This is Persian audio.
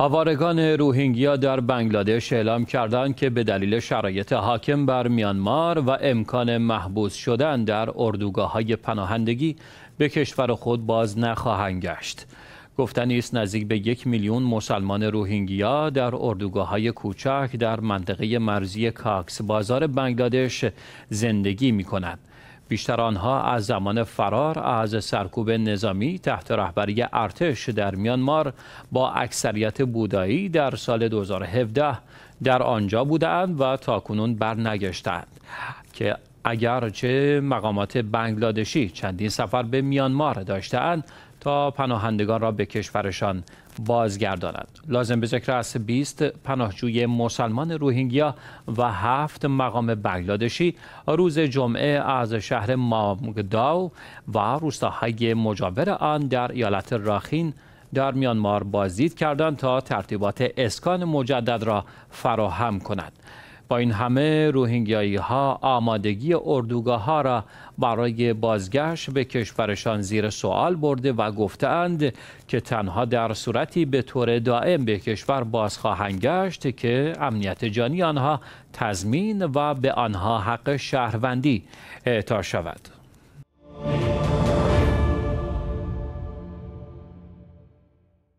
آوارگان روهینگیا در بنگلادش اعلام کردند که به دلیل شرایط حاکم بر میانمار و امکان محبوس شدن در اردوگاه های پناهندگی به کشور خود باز نخواهند گشت. گفتنی است نزدیک به یک میلیون مسلمان روهینگیا در اردوگاه های کوچک در منطقه مرزی کاکس بازار بنگلادش زندگی می بیشتر آنها از زمان فرار از سرکوب نظامی تحت رهبری ارتش در میانمار با اکثریت بودایی در سال 2017 در آنجا بودند و تاکنون برنگشتند که اگرچه مقامات بنگلادشی چندین سفر به میانمار داشتهاند تا پناهندگان را به کشورشان بازگردانند لازم به ذکر است 20 پناهجوی مسلمان روهینگیا و هفت مقام بنگلادشی روز جمعه از شهر مامگداو و روستاهای مجاور آن در ایالت راخین در میانمار بازدید کردند تا ترتیبات اسکان مجدد را فراهم کنند با این همه روهینگیایی ها آمادگی اردوگاه ها را برای بازگشت به کشورشان زیر سوال برده و گفتند که تنها در صورتی به طور دائم به کشور باز خواهند گشت که امنیت جانی آنها تضمین و به آنها حق شهروندی اعطا شود.